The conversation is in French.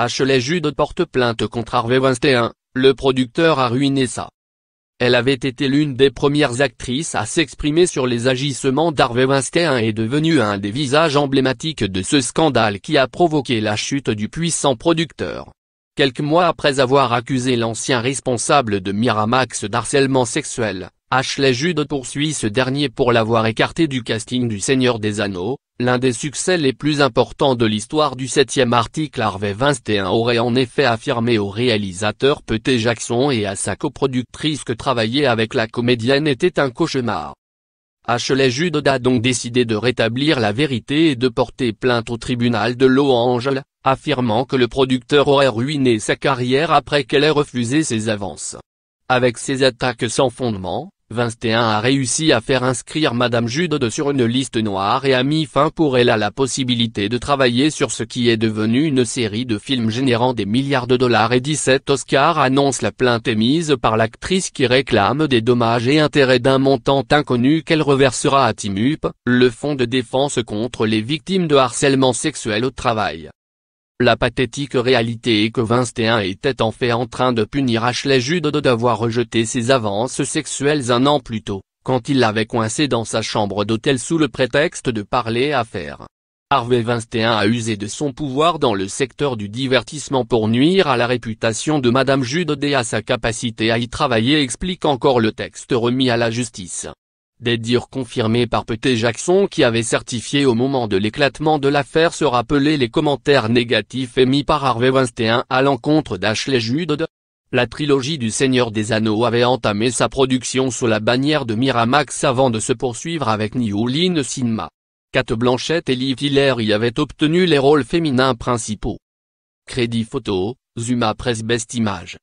Ashley Jude porte plainte contre Harvey Weinstein, le producteur a ruiné ça. Elle avait été l'une des premières actrices à s'exprimer sur les agissements d'Harvey Weinstein et est devenue un des visages emblématiques de ce scandale qui a provoqué la chute du puissant producteur. Quelques mois après avoir accusé l'ancien responsable de Miramax d'harcèlement sexuel, Ashley Judd poursuit ce dernier pour l'avoir écarté du casting du Seigneur des Anneaux, l'un des succès les plus importants de l'histoire du septième article Harvey 21 aurait en effet affirmé au réalisateur Peter Jackson et à sa coproductrice que travailler avec la comédienne était un cauchemar. Ashley Judd a donc décidé de rétablir la vérité et de porter plainte au tribunal de Los Angeles, affirmant que le producteur aurait ruiné sa carrière après qu'elle ait refusé ses avances. Avec ses attaques sans fondement, 21 a réussi à faire inscrire Madame Jude sur une liste noire et a mis fin pour elle à la possibilité de travailler sur ce qui est devenu une série de films générant des milliards de dollars et 17 Oscars annonce la plainte émise par l'actrice qui réclame des dommages et intérêts d'un montant inconnu qu'elle reversera à TIMUP, le fonds de défense contre les victimes de harcèlement sexuel au travail la pathétique réalité est que Vinstein était en fait en train de punir Ashley Jude d'avoir rejeté ses avances sexuelles un an plus tôt, quand il l'avait coincé dans sa chambre d'hôtel sous le prétexte de parler affaires. Harvey 21 a usé de son pouvoir dans le secteur du divertissement pour nuire à la réputation de Madame Jude et à sa capacité à y travailler explique encore le texte remis à la justice. Des dires confirmés par Petit Jackson qui avait certifié au moment de l'éclatement de l'affaire se rappelaient les commentaires négatifs émis par Harvey Weinstein à l'encontre d'Ashley Judd. La trilogie du Seigneur des Anneaux avait entamé sa production sous la bannière de Miramax avant de se poursuivre avec New Line Cinema. Kate Blanchett et Liv Tyler y avaient obtenu les rôles féminins principaux. Crédit photo, Zuma Press Best Image.